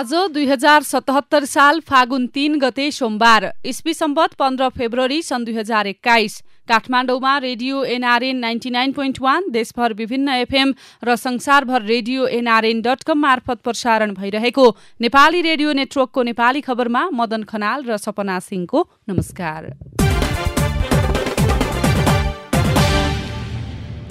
आज दुई हजार सतहत्तर साल फागुन तीन गते सोमबार इस्वी सम्बत पन्ध्र फेब्रुअरी सन् दुई हजार एक्काइस काठमाडौँमा radio NRN ninety nine point one देशभर विभिन्न एफएम र संसारभर रेडियो एनआरएन डट कम मार्फत प्रसारण भइरहेको नेपाली रेडियो नेटवर्कको नेपाली खबरमा मदन खनाल र सपना सिंहको नमस्कार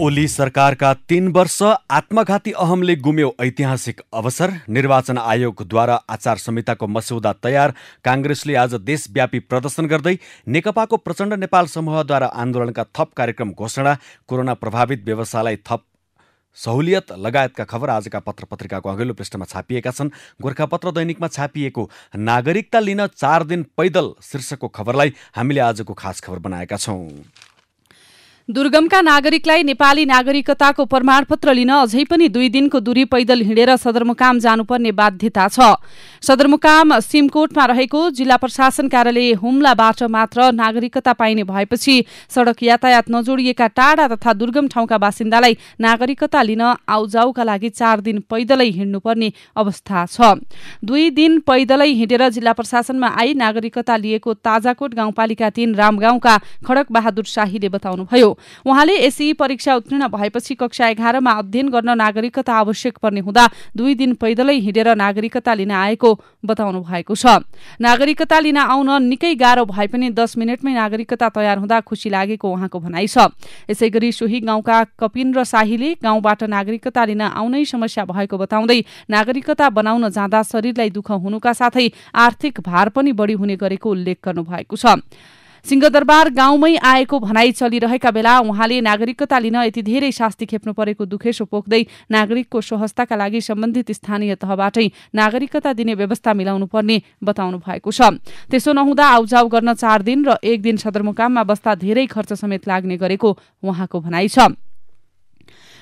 ओली सरकारका तीन वर्ष आत्मघाती अहमले गुम्यो ऐतिहासिक अवसर निर्वाचन आयोगद्वारा आचार संहिताको मस्यौदा तयार काङ्ग्रेसले आज देशव्यापी प्रदर्शन गर्दै नेकपाको प्रचण्ड नेपाल समूहद्वारा आन्दोलनका थप कार्यक्रम घोषणा कोरोना प्रभावित व्यवसायलाई थप सहुलियत लगायतका खबर आजका पत्र पत्रिकाको अघिल्लो पृष्ठमा छापिएका छन् गोर्खापत्र दैनिकमा छापिएको नागरिकता लिन चार दिन पैदल शीर्षकको खबरलाई हामीले आजको खास खबर बनाएका छौँ दुर्गमका नागरिकलाई नेपाली नागरिकताको प्रमाणपत्र लिन अझै पनि दुई दिनको दूरी पैदल हिँडेर सदरमुकाम जानुपर्ने बाध्यता छ सदरमुकाम सिमकोटमा रहेको जिल्ला प्रशासन कार्यालय हुम्लाबाट मात्र नागरिकता पाइने भएपछि सड़क यातायात नजोडिएका टाढा तथा दुर्गम ठाउँका बासिन्दालाई नागरिकता लिन आउजाउका लागि चार दिन पैदलै हिँड्नुपर्ने अवस्था छ दुई दिन पैदलै हिँडेर जिल्ला प्रशासनमा आई नागरिकता लिएको ताजाकोट गाउँपालिका तीन रामगाउँका खडक बहादुर शाहीले बताउनुभयो उहाँले एसई परीक्षा उत्तीर्ण भएपछि कक्षा एघारमा अध्ययन गर्न नागरिकता आवश्यक पर्ने हुँदा दुई दिन पैदलै हिँडेर नागरिकता लिन आएको बताउनु भएको छ नागरिकता लिन आउन निकै गाह्रो भए पनि दस मिनटमै नागरिकता तयार हुँदा खुसी लागेको उहाँको भनाइ छ यसै गरी सोही गाउँका कपिन र शाहीले गाउँबाट नागरिकता लिन आउनै समस्या भएको बताउँदै नागरिकता बनाउन जाँदा शरीरलाई दुःख हुनुका साथै आर्थिक भार पनि बढी हुने गरेको उल्लेख गर्नु भएको छ सिंहदरबार गाउँमै आएको भनाई चलिरहेका बेला उहाँले नागरिकता लिन यति धेरै शास्ति खेप्नु परेको दुखेसो पोख्दै नागरिकको सहजताका लागि सम्बन्धित स्थानीय तहबाटै नागरिकता दिने व्यवस्था मिलाउनु पर्ने बताउनु भएको छ त्यसो नहुँदा आउजाउ गर्न चार दिन र एक दिन सदरमुकाममा बस्दा धेरै खर्च समेत लाग्ने गरेको उहाँको भनाइ छ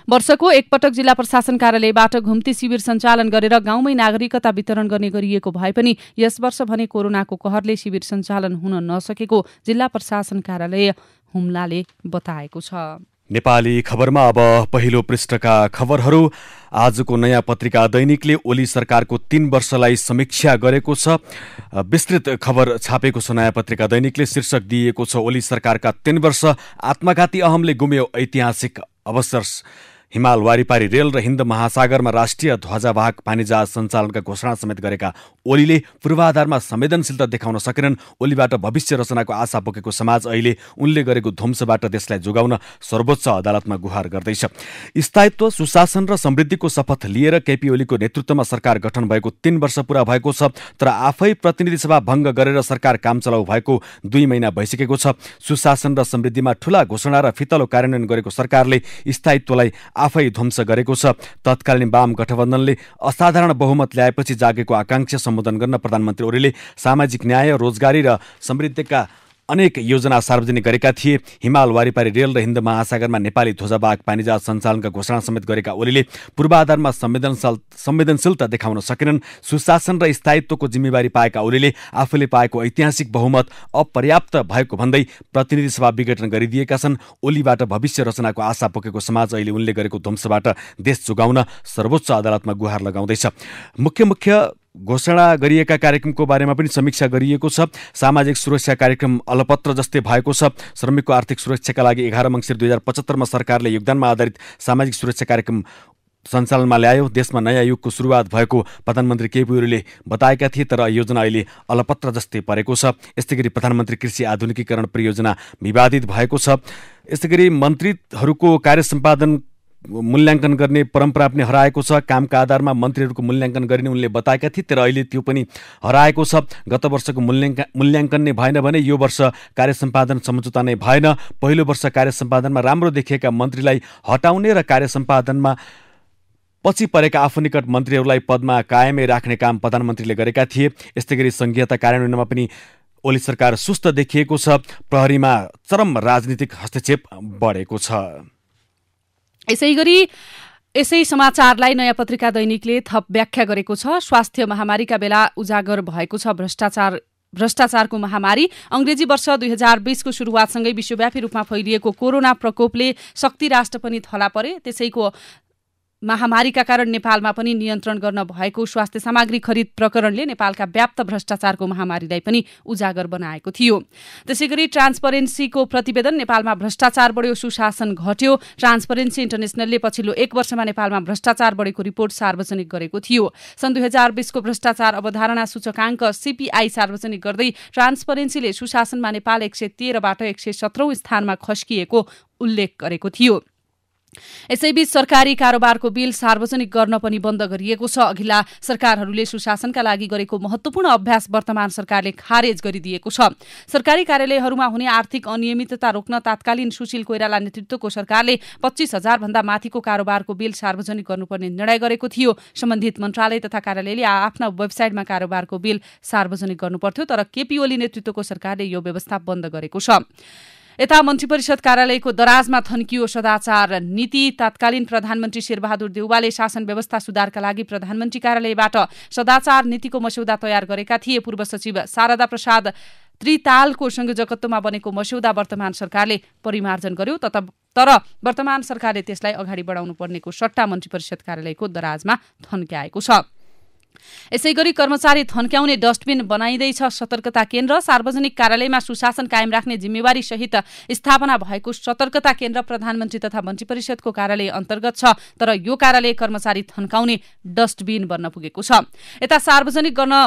वर्षको एकपटक जिल्ला प्रशासन कार्यालयबाट घुम्ती शिविर सञ्चालन गरेर गाउँमै नागरिकता वितरण गर्ने गरिएको भए पनि यस वर्ष भने कोरोनाको कहरले शिविर सञ्चालन हुन नसकेको जिल्ला प्रशासन कार्यालय हुम्लाले बताएको छ नेपाली खबरमा अब पहिलो पृष्ठका खबरहरू आजको नयाँ पत्रिका दैनिकले ओली सरकारको तीन वर्षलाई समीक्षा गरेको छ विस्तृत खबर छापेको छ नयाँ पत्रिका दैनिकले शीर्षक दिएको छ ओली सरकारका तीन वर्ष आत्मघाती अहमले गुम्यो ऐतिहासिक अवसर हिमाल वारिपारी रेल र हिन्द महासागरमा राष्ट्रिय ध्वजावाहक जहाज सञ्चालनका घोषणा समेत गरेका ओलीले पूर्वाधारमा संवेदनशीलता देखाउन सकेनन् ओलीबाट भविष्य रचनाको आशा बोकेको समाज अहिले उनले गरेको ध्वंसबाट देशलाई जोगाउन सर्वोच्च अदालतमा गुहार गर्दैछ स्थायित्व सुशासन र समृद्धिको शपथ लिएर केपी ओलीको नेतृत्वमा सरकार गठन भएको तीन वर्ष पूरा भएको छ तर आफै प्रतिनिधि सभा भङ्ग गरेर सरकार काम चलाउ भएको दुई महिना भइसकेको छ सुशासन र समृद्धिमा ठूला घोषणा र फितलो कार्यान्वयन गरेको सरकारले स्थायित्वलाई आफै ध्वंस गरेको छ तत्कालीन वाम गठबन्धनले असाधारण बहुमत ल्याएपछि जागेको आकांक्षा सम्बोधन गर्न प्रधानमन्त्री ओलीले सामाजिक न्याय रोजगारी र समृद्धिका अनेक योजना सार्वजनिक गरेका थिए हिमाल वारिपारी रेल र हिन्द महासागरमा नेपाली ध्वजाबाग पानीजात सञ्चालनका घोषणा समेत गरेका ओलीले पूर्वाधारमा संवेदनशील संवेदनशीलता देखाउन सकेनन् सुशासन र स्थायित्वको जिम्मेवारी पाएका ओलीले आफूले पाएको ऐतिहासिक बहुमत अपर्याप्त भएको भन्दै प्रतिनिधि सभा विघटन गरिदिएका छन् ओलीबाट भविष्य रचनाको आशा पोकेको समाज अहिले उनले गरेको ध्वंसबाट देश जोगाउन सर्वोच्च अदालतमा गुहार लगाउँदैछ मुख्य मुख्य घोषणा गरिएका कार्यक्रमको बारेमा पनि समीक्षा गरिएको छ सामाजिक सुरक्षा कार्यक्रम अलपत्र जस्तै भएको छ श्रमिकको आर्थिक सुरक्षाका लागि एघार मङ्सिर दुई हजार पचहत्तरमा सरकारले योगदानमा आधारित सामाजिक सुरक्षा कार्यक्रम सञ्चालनमा ल्यायो देशमा नयाँ युगको सुरुवात भएको प्रधानमन्त्री केपी ओलीले बताएका थिए तर योजना अहिले अलपत्र जस्तै परेको छ यस्तै गरी प्रधानमन्त्री कृषि आधुनिकीकरण परियोजना विवादित भएको छ यस्तै गरी मन्त्रीहरूको कार्य सम्पादन मूल्याङ्कन गर्ने परम्परा पनि हराएको छ कामका आधारमा मन्त्रीहरूको मूल्याङ्कन गरिने उनले बताएका थिए तर अहिले त्यो पनि हराएको छ गत वर्षको मूल्याङ्कन मूल्याङ्कन नै भएन भने यो वर्ष कार्य सम्पादन सम्झौता नै भएन पहिलो वर्ष कार्य सम्पादनमा राम्रो देखिएका मन्त्रीलाई हटाउने र कार्य सम्पादनमा पछि परेका आफू निकट मन्त्रीहरूलाई पदमा कायमै राख्ने काम प्रधानमन्त्रीले गरेका थिए यस्तै गरी संघीयता कार्यान्वयनमा पनि ओली सरकार सुस्त देखिएको छ प्रहरीमा चरम राजनीतिक हस्तक्षेप बढेको छ यसै गरी यसै समाचारलाई नयाँ पत्रिका दैनिकले थप व्याख्या गरेको छ स्वास्थ्य महामारीका बेला उजागर भएको छ भ्रष्टाचार भ्रष्टाचारको महामारी अङ्ग्रेजी वर्ष दुई हजार बिसको सुरुवातसँगै विश्वव्यापी रूपमा फैलिएको कोरोना प्रकोपले शक्ति राष्ट्र पनि थला परे त्यसैको महामारीका कारण नेपालमा पनि नियन्त्रण गर्न भएको स्वास्थ्य सामग्री खरिद प्रकरणले नेपालका व्याप्त भ्रष्टाचारको महामारीलाई पनि उजागर बनाएको थियो त्यसै गरी ट्रान्सपरेन्सीको प्रतिवेदन नेपालमा भ्रष्टाचार बढ्यो सुशासन घट्यो ट्रान्सपरेन्सी इन्टरनेसनलले पछिल्लो एक वर्षमा नेपालमा भ्रष्टाचार बढेको रिपोर्ट सार्वजनिक गरेको थियो सन् दुई हजार बिसको भ्रष्टाचार अवधारणा सूचकाङ्क सिपिआई सार्वजनिक गर्दै ट्रान्सपरेन्सीले सुशासनमा नेपाल एक सय तेह्रबाट एक सय सत्रौं स्थानमा खस्किएको उल्लेख गरेको थियो यसैबीच सरकारी कारोबारको बिल सार्वजनिक गर्न पनि बन्द गरिएको छ अघिल्ला सरकारहरूले सुशासनका लागि गरेको महत्वपूर्ण अभ्यास वर्तमान सरकारले खारेज गरिदिएको छ सरकारी कार्यालयहरूमा हुने आर्थिक अनियमितता रोक्न तात्कालीन सुशील कोइराला नेतृत्वको सरकारले पच्चिस हजार भन्दा माथिको कारोबारको बिल सार्वजनिक गर्नुपर्ने निर्णय गरेको थियो सम्बन्धित मन्त्रालय तथा कार्यालयले आफ्ना वेबसाइटमा कारोबारको बिल सार्वजनिक गर्नुपर्थ्यो तर केपी ओली नेतृत्वको सरकारले यो व्यवस्था बन्द गरेको छ यता मन्त्री परिषद कार्यालयको दराजमा थन्कियो सदाचार नीति तत्कालीन प्रधानमन्त्री शेरबहादुर देउवाले शासन व्यवस्था सुधारका लागि प्रधानमन्त्री कार्यालयबाट सदाचार नीतिको मस्यौदा तयार गरेका थिए पूर्व सचिव शारदा प्रसाद त्रितालको संयोजकत्वमा बनेको मस्यौदा वर्तमान सरकारले परिमार्जन गर्यो तथा तर वर्तमान सरकारले त्यसलाई अगाडि बढाउनु पर्नेको सट्टा मन्त्री परिषद कार्यालयको दराजमा थन्क्याएको छ यसै गरी कर्मचारी थन्क्याउने डस्टबिन बनाइँदैछ सतर्कता केन्द्र सार्वजनिक कार्यालयमा सुशासन कायम राख्ने जिम्मेवारी सहित स्थापना भएको सतर्कता केन्द्र प्रधानमन्त्री तथा मन्त्री परिषदको कार्यालय अन्तर्गत छ तर यो कार्यालय कर्मचारी थन्काउने डस्टबिन बन्न पुगेको छ यता सार्वजनिक गर्न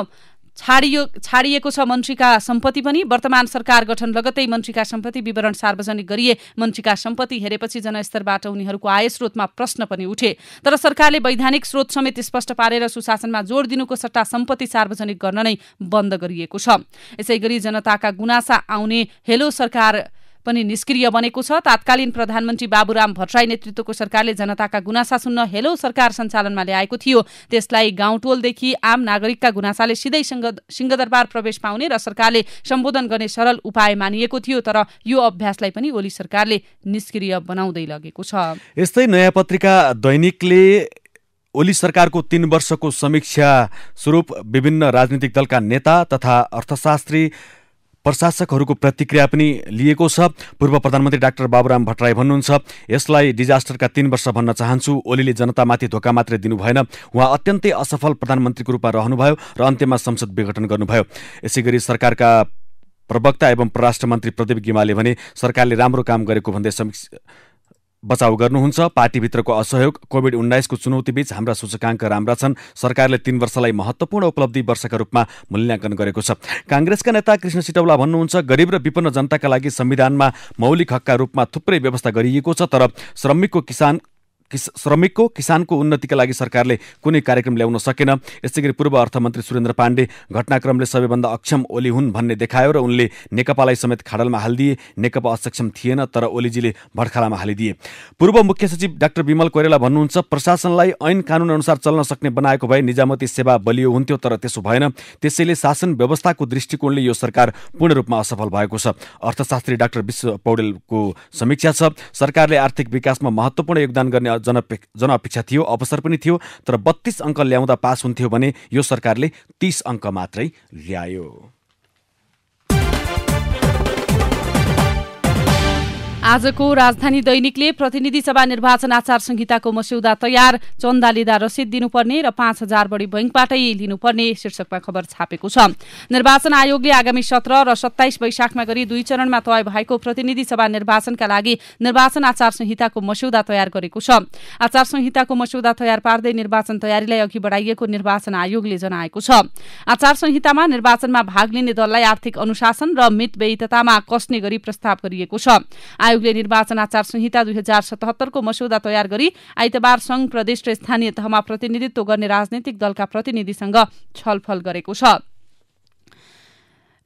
छाडियो छाडिएको छ मन्त्रीका सम्पत्ति पनि वर्तमान सरकार गठन लगतै मन्त्रीका सम्पत्ति विवरण सार्वजनिक गरिए मन्त्रीका सम्पत्ति हेरेपछि जनस्तरबाट उनीहरूको आय स्रोतमा प्रश्न पनि उठे तर सरकारले वैधानिक स्रोत समेत स्पष्ट पारेर सुशासनमा जोड दिनुको सट्टा सम्पत्ति सार्वजनिक गर्न नै बन्द गरिएको छ यसैगरी जनताका गुनासा आउने हेलो सरकार पनि निष्क्रिय बनेको छ तत्कालीन प्रधानमन्त्री बाबुराम भट्टराई नेतृत्वको सरकारले जनताका गुनासा सुन्न हेलो सरकार सञ्चालनमा ल्याएको थियो त्यसलाई गाउँटोलदेखि आम नागरिकका गुनासाले सिधै सिंहदरबार प्रवेश पाउने र सरकारले सम्बोधन गर्ने सरल उपाय मानिएको थियो तर यो अभ्यासलाई पनि ओली सरकारले निष्क्रिय बनाउँदै लगेको छ यस्तै नयाँ पत्रिका दैनिकले ओली सरकारको तीन वर्षको समीक्षा स्वरूप विभिन्न राजनीतिक दलका नेता तथा अर्थशास्त्री प्रशासकहरूको प्रतिक्रिया पनि लिएको छ पूर्व प्रधानमन्त्री डाक्टर बाबुराम भट्टराई भन्नुहुन्छ यसलाई डिजास्टरका तीन वर्ष भन्न चाहन्छु ओलीले जनतामाथि धोका मात्रै दिनुभएन उहाँ अत्यन्तै असफल प्रधानमन्त्रीको रूपमा रहनुभयो र अन्त्यमा संसद विघटन गर्नुभयो यसै गरी सरकारका प्रवक्ता एवं परराष्ट्र मन्त्री प्रदीप गिमाले भने सरकारले राम्रो काम गरेको भन्दै समीक्षा बचाउ गर्नुहुन्छ पार्टीभित्रको असहयोग कोविड उन्नाइसको चुनौतीबीच हाम्रा सूचकाङ्क राम्रा छन् सरकारले तीन वर्षलाई महत्त्वपूर्ण उपलब्धि वर्षका रूपमा मूल्याङ्कन गरेको छ काङ्ग्रेसका नेता कृष्ण सिटौला भन्नुहुन्छ गरिब र विपन्न जनताका लागि संविधानमा मौलिक हकका रूपमा थुप्रै व्यवस्था गरिएको छ तर श्रमिकको किसान श्रमिकको किसानको उन्नतिका लागि सरकारले कुनै कार्यक्रम ल्याउन सकेन यसै गरी पूर्व अर्थमन्त्री सुरेन्द्र पाण्डे घटनाक्रमले सबैभन्दा अक्षम ओली हुन् भन्ने देखायो र उनले नेकपालाई समेत खाडलमा हालिदिए नेकपा अक्षम थिएन तर ओलीजीले भडखालामा हालिदिए पूर्व मुख्य सचिव डाक्टर विमल कोइराला भन्नुहुन्छ प्रशासनलाई ऐन कानुन अनुसार चल्न सक्ने बनाएको भए निजामती सेवा बलियो हुन्थ्यो तर त्यसो भएन त्यसैले शासन व्यवस्थाको दृष्टिकोणले यो सरकार पूर्ण रूपमा असफल भएको छ अर्थशास्त्री डाक्टर विश्व पौडेलको समीक्षा छ सरकारले आर्थिक विकासमा महत्त्वपूर्ण योगदान गर्ने जनअपेक्षा थियो अवसर पनि थियो तर बत्तीस अङ्क ल्याउँदा पास हुन्थ्यो भने यो सरकारले तीस अङ्क मात्रै ल्यायो आजको राजधानी दैनिकले प्रतिनिधि सभा निर्वाचन आचार संहिताको मस्यौदा तयार चन्दा लिँदा रसिद दिनुपर्ने र पाँच हजार बढी बैंकबाटै लिनुपर्ने शीर्षकमा खबर छापेको छ निर्वाचन आयोगले आगामी सत्र र सत्ताइस वैशाखमा गरी दुई चरणमा तय भएको प्रतिनिधि सभा निर्वाचनका लागि निर्वाचन आचार संहिताको मस्यौदा तयार गरेको छ आचार संहिताको मस्यौदा तयार पार्दै निर्वाचन तयारीलाई अघि बढाइएको निर्वाचन आयोगले जनाएको छ आचार संहितामा निर्वाचनमा भाग लिने दललाई आर्थिक अनुशासन र मितव्ययिततामा कस्ने गरी प्रस्ताव गरिएको छ आयोगले निर्वाचन आचार संहिता दुई हजार सतहत्तरको मस्यौदा तयार गरी आइतबार संघ प्रदेश र स्थानीय तहमा प्रतिनिधित्व गर्ने राजनैतिक दलका प्रतिनिधिसँग छलफल गरेको छ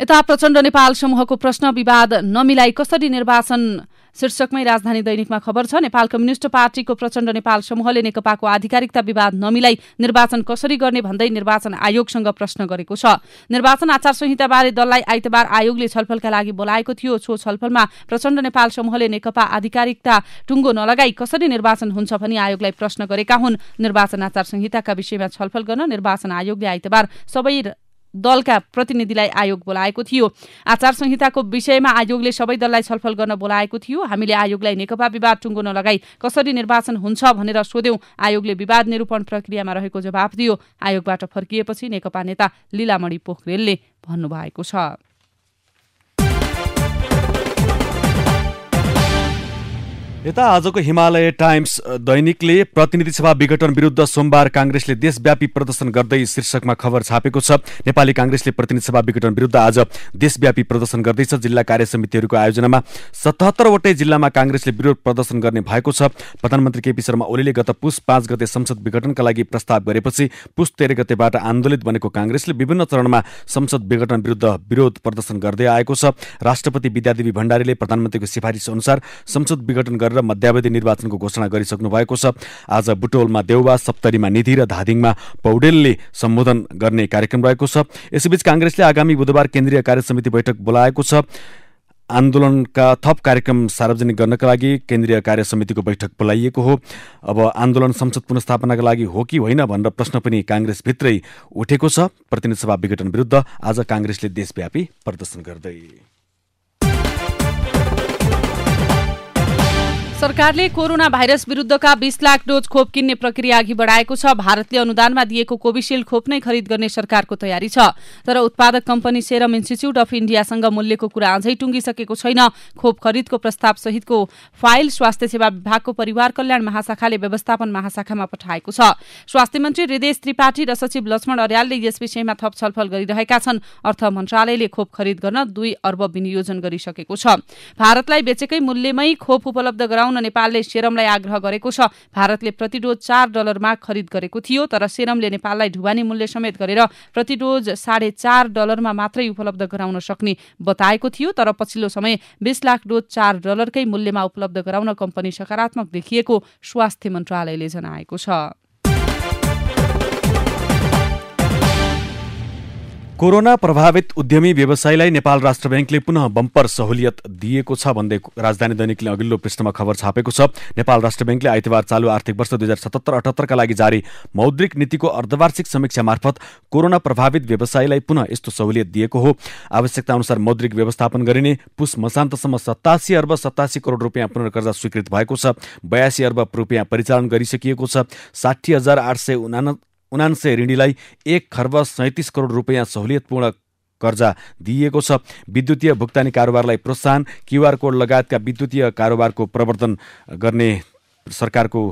यता प्रचण्ड नेपाल समूहको प्रश्न विवाद नमिलाई कसरी निर्वाचन शीर्षकमै राजधानी दैनिकमा खबर छ नेपाल कम्युनिष्ट पार्टीको प्रचण्ड नेपाल समूहले नेकपाको आधिकारिकता विवाद नमिलाई निर्वाचन कसरी गर्ने भन्दै निर्वाचन आयोगसँग प्रश्न गरेको छ निर्वाचन आचार संहिताबारे दललाई आइतबार आयोगले छलफलका लागि बोलाएको थियो सो छलफलमा प्रचण्ड नेपाल समूहले नेकपा आधिकारिकता टुङ्गो नलगाई कसरी निर्वाचन हुन्छ भनी आयोगलाई प्रश्न गरेका हुन् निर्वाचन आचार संहिताका विषयमा छलफल गर्न निर्वाचन आयोगले आइतबार सबै दलका प्रतिनिधिलाई आयोग बोलाएको थियो आचार संहिताको विषयमा आयोगले सबै दललाई छलफल गर्न बोलाएको थियो हामीले आयोगलाई नेकपा विवाद टुङ्गो नलगाई कसरी निर्वाचन हुन्छ भनेर सोध्यौँ आयोगले विवाद निरूपण प्रक्रियामा रहेको जवाफ दियो आयोगबाट फर्किएपछि नेकपा नेता लीलामणि पोखरेलले भन्नुभएको छ यता आजको हिमालय टाइम्स दैनिकले प्रतिनिधि सभा विघटन विरुद्ध सोमबार काङ्ग्रेसले देशव्यापी प्रदर्शन गर्दै शीर्षकमा खबर छापेको छ नेपाली काङ्ग्रेसले प्रतिनिधि सभा विघटन विरुद्ध आज देशव्यापी प्रदर्शन गर्दैछ जिल्ला कार्य समितिहरूको आयोजनामा सतहत्तरवटै जिल्लामा काङ्ग्रेसले विरोध प्रदर्शन गर्ने भएको छ प्रधानमन्त्री केपी शर्मा ओलीले गत पुष पाँच गते संसद विघटनका लागि प्रस्ताव गरेपछि पुष तेह्र गतेबाट आन्दोलित बनेको काङ्ग्रेसले विभिन्न चरणमा संसद विघटन विरुद्ध विरोध प्रदर्शन गर्दै आएको छ राष्ट्रपति विद्यादेवी भण्डारीले प्रधानमन्त्रीको सिफारिस अनुसार संसद विघटन गरेर मध्यावधि निर्वाचनको घोषणा गरिसक्नु भएको छ आज बुटोलमा देउवा सप्तरीमा निधि र धादिङमा पौडेलले सम्बोधन गर्ने कार्यक्रम रहेको छ यसैबीच काङ्ग्रेसले आगामी बुधबार केन्द्रीय कार्यसमिति बैठक बोलाएको छ आन्दोलनका थप कार्यक्रम सार्वजनिक गर्नका लागि केन्द्रीय कार्य समितिको बैठक बोलाइएको हो अब आन्दोलन संसद पुनस्थापनाका लागि हो कि होइन भनेर प्रश्न पनि काङ्ग्रेसभित्रै उठेको छ प्रतिनिधि सभा विघटन विरुद्ध आज काङ्ग्रेसले देशव्यापी प्रदर्शन गर्दै सरकारले कोरोना भाइरस विरुद्धका बीस लाख डोज खोप किन्ने प्रक्रिया अघि बढाएको छ भारतले अनुदानमा दिएको कोभिसिल्ड खोप नै खरिद गर्ने सरकारको तयारी छ तर उत्पादक कम्पनी सेरम इन्स्टिच्युट अफ इण्डियासँग मूल्यको कुरा अझै टुङ्गिसकेको छैन खोप खरिदको प्रस्ताव सहितको फाइल स्वास्थ्य सेवा विभागको परिवार कल्याण महाशाखाले व्यवस्थापन महाशाखामा पठाएको छ स्वास्थ्य मन्त्री हृदेश त्रिपाठी र सचिव लक्ष्मण अर्यालले यस विषयमा थप छलफल गरिरहेका छन् अर्थ मन्त्रालयले खोप खरिद गर्न दुई अर्ब विनियोजन गरिसकेको छ भारतलाई बेचेकै मूल्यमै खोप उपलब्ध गराउन गराउन नेपालले सेरमलाई आग्रह गरेको छ भारतले प्रति डोज चार डलरमा खरिद गरेको थियो तर सेरमले नेपाललाई ढुवानी मूल्य समेत गरेर प्रति डोज साढे चार डलरमा मात्रै उपलब्ध गराउन सक्ने बताएको थियो तर पछिल्लो समय बिस लाख डोज चार डलरकै मूल्यमा उपलब्ध गराउन कम्पनी सकारात्मक देखिएको स्वास्थ्य मन्त्रालयले जनाएको छ कोरोना प्रभावित उद्यमी व्यवसायीलाई नेपाल राष्ट्र ब्याङ्कले पुनः बम्पर सहुलियत दिएको छ भन्दै राजधानी दैनिकले अघिल्लो पृष्ठमा खबर छापेको छ नेपाल राष्ट्र ब्याङ्कले आइतबार चालु आर्थिक वर्ष दुई हजार सतहत्तर अठहत्तरका लागि जारी मौद्रिक नीतिको अर्धवार्षिक समीक्षा मार्फत कोरोना प्रभावित व्यवसायीलाई पुनः यस्तो सहुलियत दिएको हो आवश्यकता अनुसार मौद्रिक व्यवस्थापन गरिने पुस मसान्तसम्म सतासी अर्ब सतासी करोड रुपियाँ पुनर्कर्जा स्वीकृत भएको छ बयासी अर्ब रुपियाँ परिचालन गरिसकिएको छ साठी हजार आठ सय उना उनान्से ऋणीलाई एक खर्ब सैँतिस करोड रुपियाँ सहुलियतपूर्ण कर्जा दिइएको छ विद्युतीय भुक्तानी कारोबारलाई प्रोत्साहन क्युआर कोड लगायतका विद्युतीय कारोबारको प्रवर्तन गर्ने सरकारको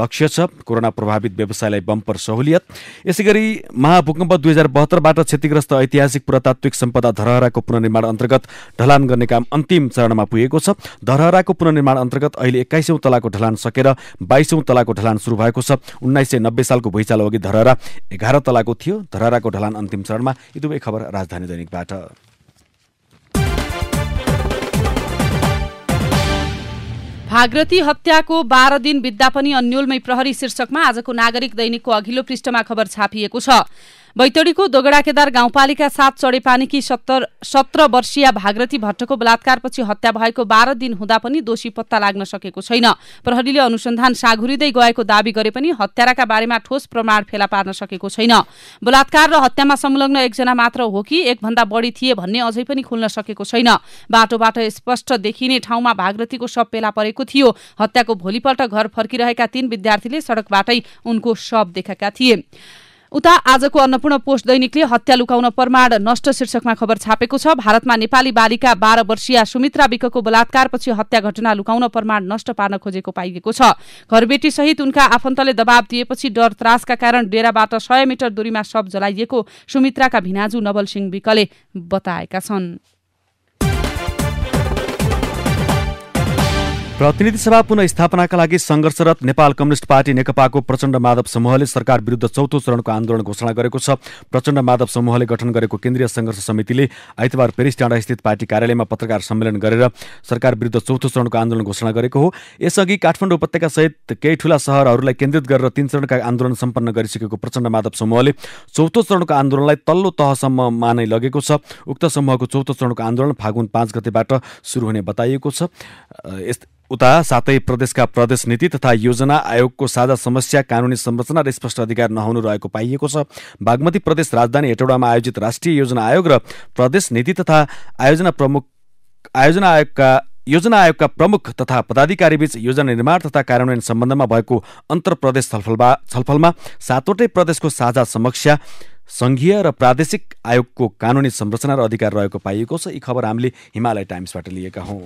लक्ष्य छ कोरोना प्रभावित व्यवसायलाई बम्पर सहुलियत यसै गरी महाभूकम्प दुई हजार बहत्तरबाट क्षतिग्रस्त ऐतिहासिक पुरातात्विक सम्पदा धरहराको पुननिर्माण अन्तर्गत ढलान गर्ने काम अन्तिम चरणमा पुगेको छ धरहराको पुननिर्माण अन्तर्गत अहिले एक्काइसौँ तलाको ढलान सकेर बाइसौँ तलाको ढलान सुरु भएको छ उन्नाइस सय नब्बे सालको भुइँचालो अघि धरहरा एघार तलाको थियो धरहराको ढलान अन्तिम चरणमा यी दुवै खबर राजधानी दैनिकबाट भाग्रती हत्याको बाह्र दिन बित्दा पनि अन्यलमै प्रहरी शीर्षकमा आजको नागरिक दैनिकको अघिल्लो पृष्ठमा खबर छापिएको छ बैतडीको दोगडाकेदार गाउँपालिका साथ चढेपानीकी सत्तर सत्र वर्षीय भागरथी भट्टको बलात्कारपछि हत्या भएको बाह्र दिन हुँदा पनि दोषी पत्ता लाग्न सकेको छैन प्रहरीले अनुसन्धान साघुरिँदै गएको दावी गरे पनि हत्याराका बारेमा ठोस प्रमाण फेला पार्न सकेको छैन बलात्कार र हत्यामा संलग्न एकजना मात्र हो कि एकभन्दा बढी थिए भन्ने अझै पनि खुल्न सकेको छैन बाटोबाट स्पष्ट देखिने ठाउँमा भागरथीको शव पेला परेको थियो हत्याको भोलिपल्ट घर फर्किरहेका तीन विद्यार्थीले सडकबाटै उनको शव देखेका थिए उता आजको अन्नपूर्ण पोस्ट दैनिकले हत्या लुकाउन प्रमाण नष्ट शीर्षकमा खबर छापेको छ भारतमा नेपाली बालिका बाह्र वर्षीय सुमित्रा विकको बलात्कारपछि हत्या घटना लुकाउन प्रमाण नष्ट पार्न खोजेको पाइएको छ घरबेटी सहित उनका आफन्तले दबाव दिएपछि डर त्रासका कारण डेराबाट सय मिटर दूरीमा शव जलाइएको सुमित्राका भिनाजु नवल सिंह विकले बताएका छन् प्रतिनिधि सभा पुनस्थापनाका लागि सङ्घर्षरत नेपाल कम्युनिष्ट पार्टी नेकपाको प्रचण्ड माधव समूहले सरकार विरुद्ध चौथो चरणको आन्दोलन घोषणा गरेको छ प्रचण्ड माधव समूहले गठन गरेको केन्द्रीय सङ्घर्ष समितिले आइतबार पेरिस स्थित पार्टी कार्यालयमा पत्रकार सम्मेलन गरेर सरकार विरुद्ध चौथो चरणको आन्दोलन घोषणा गरेको हो यसअघि काठमाडौँ उपत्यका सहित केही ठूला सहरहरूलाई केन्द्रित गरेर तीन चरणका आन्दोलन सम्पन्न गरिसकेको प्रचण्ड माधव समूहले चौथो चरणको आन्दोलनलाई तल्लो तहसम्म मानै लगेको छ उक्त समूहको चौथो चरणको आन्दोलन फागुन पाँच गतेबाट सुरु हुने बताइएको छ उता सातै प्रदेशका प्रदेश नीति तथा योजना आयोगको साझा समस्या कानुनी संरचना र स्पष्ट अधिकार नहुनु रहेको पाइएको छ बागमती प्रदेश राजधानी हेटौडामा आयोजित राष्ट्रिय योजना आयोग र प्रदेश नीति तथा आयोजना प्रमुख आयोजना आयोगका योजना आयोगका प्रमुख तथा पदाधिकारीबीच योजना निर्माण तथा कार्यान्वयन सम्बन्धमा भएको अन्तर प्रदेश छलफलमा सातवटै प्रदेशको साझा समस्या संघीय र प्रादेशिक आयोगको कानुनी संरचना र अधिकार रहेको पाइएको छ यी खबर हामीले हिमालय टाइम्सबाट लिएका हौ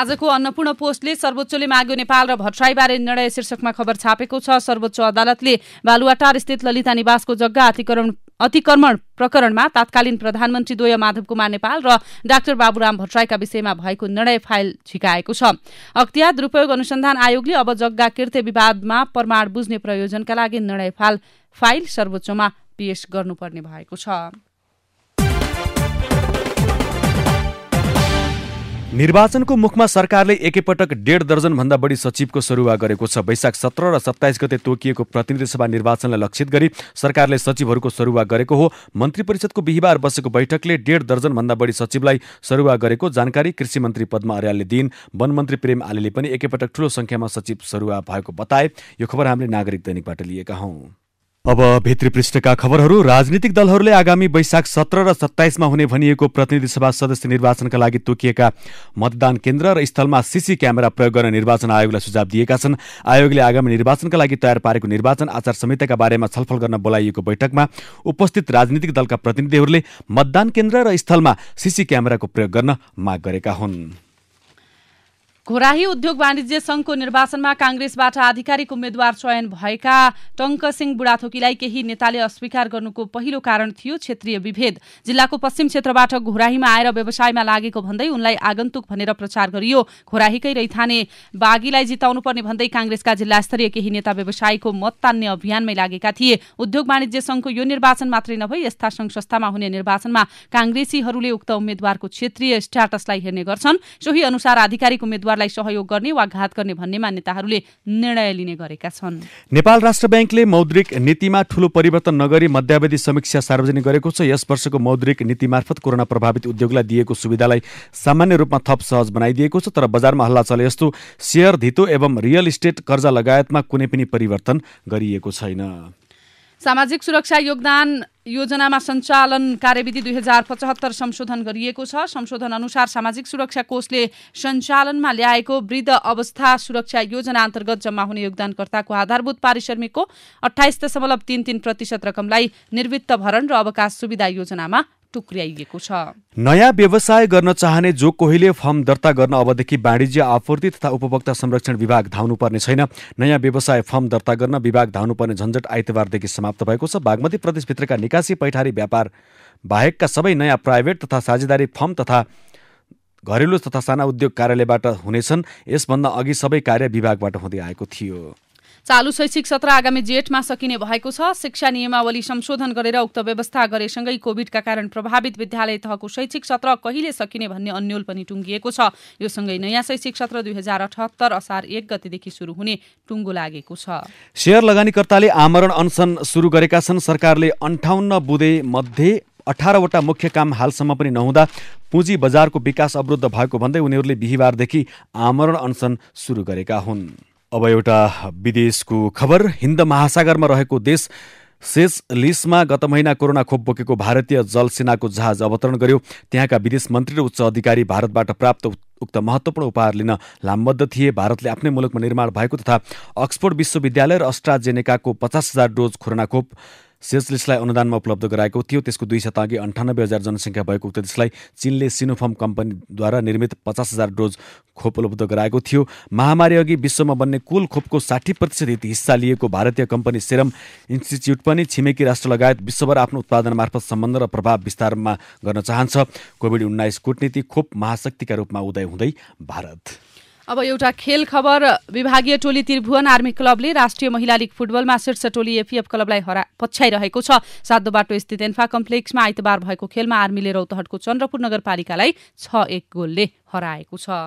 आजको अन्नपूर्ण पोस्टले सर्वोच्चले माग्यो नेपाल र भट्टराईबारे निर्णय शीर्षकमा खबर छापेको छ सर्वोच्च अदालतले बालुवाटार स्थित ललिता निवासको जग्गा अतिक्रमण अतिक्रमण प्रकरणमा तात्कालीन प्रधानमन्त्री द्वय माधव कुमार नेपाल र डाक्टर बाबुराम भट्टराईका विषयमा भएको निर्णय फाइल छिकाएको छ अख्तियार दुरूपयोग अनुसन्धान आयोगले अब जग्गा कृत्य विवादमा प्रमाण बुझ्ने प्रयोजनका लागि निर्णय फाइल सर्वोच्चमा पेश गर्नुपर्ने भएको छ निर्वाचनको मुखमा सरकारले एकैपटक डेढ दर्जनभन्दा बढी सचिवको सरुवा गरेको छ वैशाख सत्र र सत्ताइस गते तोकिएको प्रतिनिधि सभा निर्वाचनलाई लक्षित गरी सरकारले सचिवहरूको सरुवा गरेको हो मन्त्री परिषदको बिहिबार बसेको बैठकले डेढ दर्जनभन्दा बढी सचिवलाई सरुवा गरेको जानकारी कृषि मन्त्री पद्मा अर्यालले दिइन् वन मन्त्री प्रेम आलेले पनि एकैपटक ठूलो सङ्ख्यामा सचिव सरुवा भएको बताए यो खबर हामीले नागरिक दैनिकबाट लिएका हौं अब भित्री पृष्ठका खबरहरू राजनीतिक दलहरूले आगामी वैशाख सत्र र सत्ताइसमा हुने भनिएको प्रतिनिधि सभा सदस्य निर्वाचनका लागि तोकिएका मतदान केन्द्र र स्थलमा सिसी क्यामेरा प्रयोग गर्न निर्वाचन आयोगलाई सुझाव दिएका छन् आयोगले आगामी निर्वाचनका लागि तयार पारेको निर्वाचन आचार संहिताका बारेमा छलफल गर्न बोलाइएको बैठकमा उपस्थित राजनीतिक दलका प्रतिनिधिहरूले मतदान केन्द्र र स्थलमा सिसी क्यामेराको प्रयोग गर्न माग गरेका हुन् घोराही उद्योग वाणिज्य संघको निर्वाचनमा काङ्ग्रेसबाट आधिकारिक उम्मेद्वार चयन भएका सिंह बुढाथोकीलाई केही नेताले अस्वीकार गर्नुको पहिलो कारण थियो क्षेत्रीय विभेद जिल्लाको पश्चिम क्षेत्रबाट घोराहीमा आएर व्यवसायमा लागेको भन्दै उनलाई आगन्तुक भनेर प्रचार गरियो घोराहीकै रैथाने बागीलाई पर्ने भन्दै काङ्ग्रेसका जिल्ला स्तरीय केही नेता व्यवसायको मत तान्ने अभियानमै लागेका थिए उद्योग वाणिज्य संघको यो निर्वाचन मात्रै नभई यस्ता संघ संस्थामा हुने निर्वाचनमा काङ्ग्रेसीहरूले उक्त उम्मेद्वारको क्षेत्रीय स्ट्याटसलाई हेर्ने गर्छन् सोही अनुसार आधिकारिक उम्मेद्वार सरकारलाई सहयोग गर्ने वा घात गर्ने भन्ने मान्यताहरूले निर्णय लिने गरेका छन् नेपाल राष्ट्र ब्याङ्कले मौद्रिक नीतिमा ठूलो परिवर्तन नगरी मध्यावधि समीक्षा सार्वजनिक गरेको छ यस वर्षको मौद्रिक नीति मार्फत कोरोना प्रभावित उद्योगलाई दिएको सुविधालाई सामान्य रूपमा थप सहज बनाइदिएको छ तर बजारमा हल्ला चले यस्तो सेयर धितो एवं रियल इस्टेट कर्जा लगायतमा कुनै पनि परिवर्तन गरिएको छैन सामाजिक सुरक्षा योगदान योजनामा सञ्चालन कार्यविधि दुई हजार पचहत्तर संशोधन गरिएको छ संशोधन अनुसार सामाजिक सुरक्षा कोषले सञ्चालनमा ल्याएको वृद्ध अवस्था सुरक्षा योजना अन्तर्गत जम्मा हुने योगदानकर्ताको आधारभूत पारिश्रमिकको अठाइस दशमलव तिन तिन प्रतिशत रकमलाई निर्वित्त भरण र अवकाश सुविधा योजनामा टुक्रियाइएको छ नयाँ व्यवसाय गर्न चाहने जो कोहीले फर्म दर्ता गर्न अबदेखि वाणिज्य आपूर्ति तथा उपभोक्ता संरक्षण विभाग धाउनुपर्ने छैन नयाँ व्यवसाय फर्म दर्ता गर्न विभाग धाउनुपर्ने झन्झट आइतबारदेखि समाप्त भएको छ बागमती प्रदेशभित्रका निकासी पैठारी व्यापार बाहेकका सबै नयाँ प्राइभेट तथा साझेदारी फर्म तथा घरेलु तथा साना उद्योग कार्यालयबाट हुनेछन् यसभन्दा अघि सबै कार्य विभागबाट हुँदै आएको थियो चालु शैक्षिक सत्र आगामी जेठमा सकिने भएको छ शिक्षा नियमावली संशोधन गरेर उक्त व्यवस्था गरेसँगै कोविडका कारण प्रभावित विद्यालय तहको शैक्षिक सत्र कहिले सकिने भन्ने अन्यल पनि टुङ्गिएको छ यो सँगै नयाँ शैक्षिक सत्र दुई हजार अठहत्तर असार एक गतिदेखि सुरु हुने टुङ्गो लागेको छ सेयर लगानीकर्ताले आमरण अनसन सुरु गरेका छन् सरकारले अन्ठाउन्न बुधे मध्ये अठारवटा मुख्य काम हालसम्म पनि नहुँदा पुँजी बजारको विकास अवरुद्ध भएको भन्दै उनीहरूले बिहिबारदेखि आमरण अनसन सुरु गरेका हुन् अब एउटा विदेशको खबर हिन्द महासागरमा रहेको देश सेस लिसमा गत महिना कोरोना खोप बोकेको भारतीय जलसेनाको जहाज अवतरण गर्यो त्यहाँका विदेश मन्त्री र उच्च अधिकारी भारतबाट प्राप्त उक्त महत्त्वपूर्ण उपहार लिन लामबद्ध थिए भारतले आफ्नै मुलुकमा निर्माण भएको तथा अक्सफोर्ड विश्वविद्यालय र अस्ट्राजेनेकाको पचास हजार डोज कोरोना खोप सेजलिसलाई अनुदानमा उपलब्ध गराएको थियो त्यसको दुई शताअघि अन्ठानब्बे हजार जनसङ्ख्या भएको उक्त देशलाई चिनले सिनोफर्म कम्पनीद्वारा निर्मित पचास हजार डोज खोप उपलब्ध गराएको थियो महामारी अघि विश्वमा बन्ने कुल खोपको साठी प्रतिशत हिस्सा लिएको भारतीय कम्पनी सेरम इन्स्टिच्युट पनि छिमेकी राष्ट्र लगायत विश्वभर आफ्नो उत्पादन मार्फत सम्बन्ध र प्रभाव विस्तारमा गर्न चाहन्छ कोभिड उन्नाइस कूटनीति खोप महाशक्तिका रूपमा उदय हुँदै भारत अब एउटा खेल खबर विभागीय टोली त्रिभुवन आर्मी क्लबले राष्ट्रिय महिला लिग फुटबलमा शीर्ष टोली एफिएफ क्लबलाई हरा पछ्याइरहेको छ सातो बाटो स्थित एन्फा कम्प्लेक्समा आइतबार भएको खेलमा आर्मीले रौतहटको चन्द्रपुर नगरपालिकालाई छ एक गोलले हराएको छ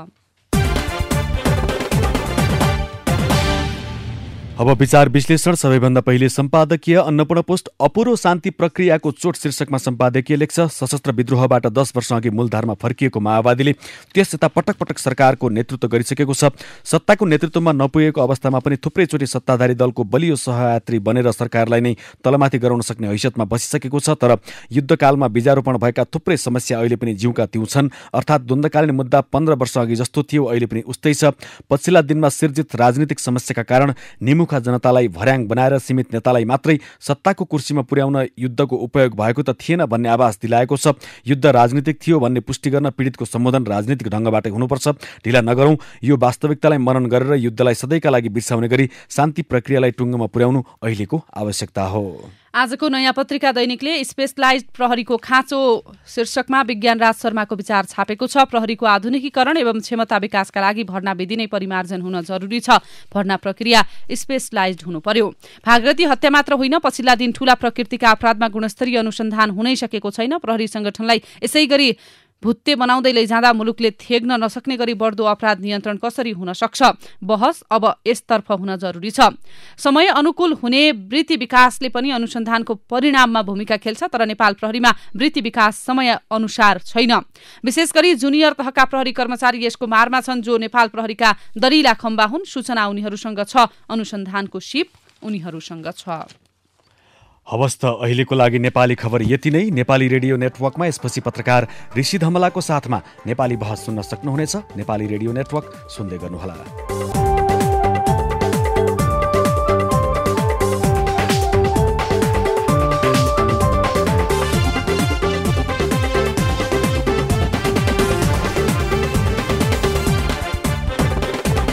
अब विचार विश्लेषण सबैभन्दा पहिले सम्पादकीय अन्नपूर्ण पोस्ट अपूर्व शान्ति प्रक्रियाको चोट शीर्षकमा सम्पादकीय लेख्छ सशस्त्र विद्रोहबाट दस वर्ष अघि मूलधारमा फर्किएको माओवादीले त्यस यता पटक पटक सरकारको नेतृत्व गरिसकेको छ सत्ताको नेतृत्वमा नपुगेको अवस्थामा पनि थुप्रैचोटि सत्ताधारी दलको बलियो सहयात्री बनेर सरकारलाई नै तलमाथि गराउन सक्ने हैसियतमा बसिसकेको छ तर युद्धकालमा बिजारोपण भएका थुप्रै समस्या अहिले पनि जिउका तिउ छन् अर्थात् द्वन्द्वकालीन मुद्दा पन्ध्र वर्ष अघि जस्तो थियो अहिले पनि उस्तै छ पछिल्ला दिनमा सिर्जित राजनीतिक समस्याका कारण निमुख दुःख जनतालाई भर्याङ बनाएर सीमित नेतालाई मात्रै सत्ताको कुर्सीमा पुर्याउन युद्धको उपयोग भएको त थिएन भन्ने आवास दिलाएको छ युद्ध राजनीतिक थियो भन्ने पुष्टि गर्न पीडितको सम्बोधन राजनीतिक ढङ्गबाटै हुनुपर्छ ढिला नगरौँ यो वास्तविकतालाई मनन गरेर युद्धलाई सधैँका लागि बिर्साउने गरी शान्ति प्रक्रियालाई टुङ्गोमा पुर्याउनु अहिलेको आवश्यकता हो आजको नयाँ पत्रिका दैनिकले स्पेसलाइज प्रहरीको खाँचो शीर्षकमा विज्ञान राज शर्माको विचार छापेको छ प्रहरीको आधुनिकीकरण एवं क्षमता विकासका लागि भर्ना विधि नै परिमार्जन हुन जरुरी छ भर्ना प्रक्रिया स्पेसलाइज हुनु पर्यो भागरती हत्या मात्र होइन पछिल्ला दिन ठूला प्रकृतिका अपराधमा गुणस्तरीय अनुसन्धान हुनै सकेको छैन प्रहरी संगठनलाई यसै गरी भुत्ते बनाउँदै लैजाँदा मुलुकले थेग्न नसक्ने गरी बढ्दो अपराध नियन्त्रण कसरी हुन सक्छ बहस अब यसतर्फ हुन जरुरी छ समय अनुकूल हुने वृत्ति विकासले पनि अनुसन्धानको परिणाममा भूमिका खेल्छ तर नेपाल प्रहरीमा वृत्ति विकास समय अनुसार छैन विशेष गरी जुनियर तहका प्रहरी कर्मचारी यसको मारमा छन् जो नेपाल प्रहरीका दरिला खम्बा हुन् सूचना उनीहरूसँग छ अनुसन्धानको सिप उनीहरूसँग छ हवस् त अहिलेको लागि नेपाली खबर यति नै नेपाली रेडियो नेटवर्कमा यसपछि पत्रकार ऋषि धमलाको साथमा नेपाली बहस सुन्न सक्नुहुनेछ नेपाली रेडियो नेटवर्क सुन्दै गर्नुहोला